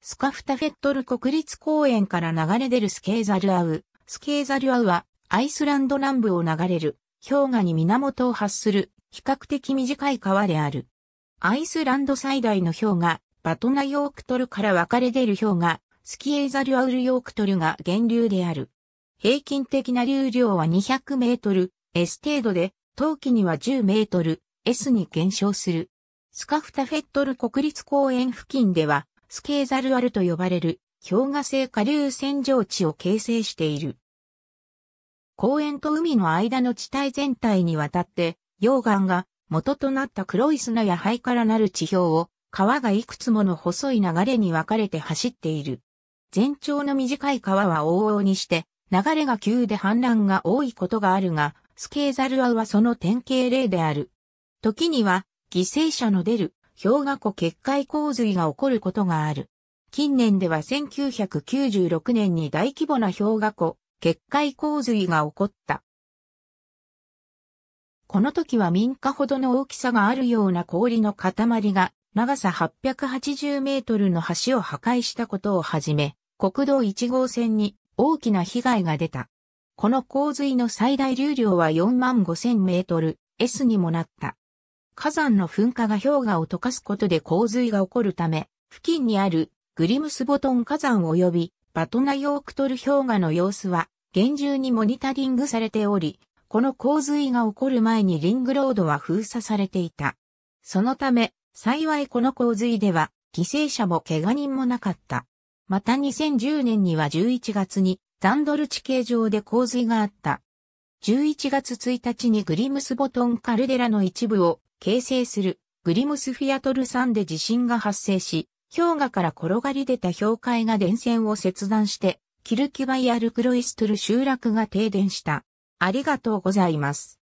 スカフタフェットル国立公園から流れ出るスケーザルアウ。スケーザルアウはアイスランド南部を流れる氷河に源を発する比較的短い川である。アイスランド最大の氷河、バトナヨークトルから分かれ出る氷河、スキエーザルアウルヨークトルが源流である。平均的な流量は200メートル、S 程度で、冬季には10メートル、S に減少する。スカフタフェットル国立公園付近では、スケーザルアルと呼ばれる氷河性下流扇状地を形成している。公園と海の間の地帯全体にわたって、溶岩が元となった黒い砂や灰からなる地表を、川がいくつもの細い流れに分かれて走っている。全長の短い川は往々にして、流れが急で氾濫が多いことがあるが、スケーザルアウはその典型例である。時には、犠牲者の出る氷河湖決壊洪水が起こることがある。近年では1996年に大規模な氷河湖決壊洪水が起こった。この時は民家ほどの大きさがあるような氷の塊が長さ880メートルの橋を破壊したことをはじめ、国道1号線に大きな被害が出た。この洪水の最大流量は4万5000メートル S にもなった。火山の噴火が氷河を溶かすことで洪水が起こるため、付近にあるグリムスボトン火山及びバトナヨークトル氷河の様子は厳重にモニタリングされており、この洪水が起こる前にリングロードは封鎖されていた。そのため、幸いこの洪水では犠牲者も怪我人もなかった。また2010年には11月にザンドル地形上で洪水があった。11月1日にグリムスボトンカルデラの一部を形成するグリムスフィアトル山で地震が発生し、氷河から転がり出た氷塊が電線を切断して、キルキバイアルクロイストル集落が停電した。ありがとうございます。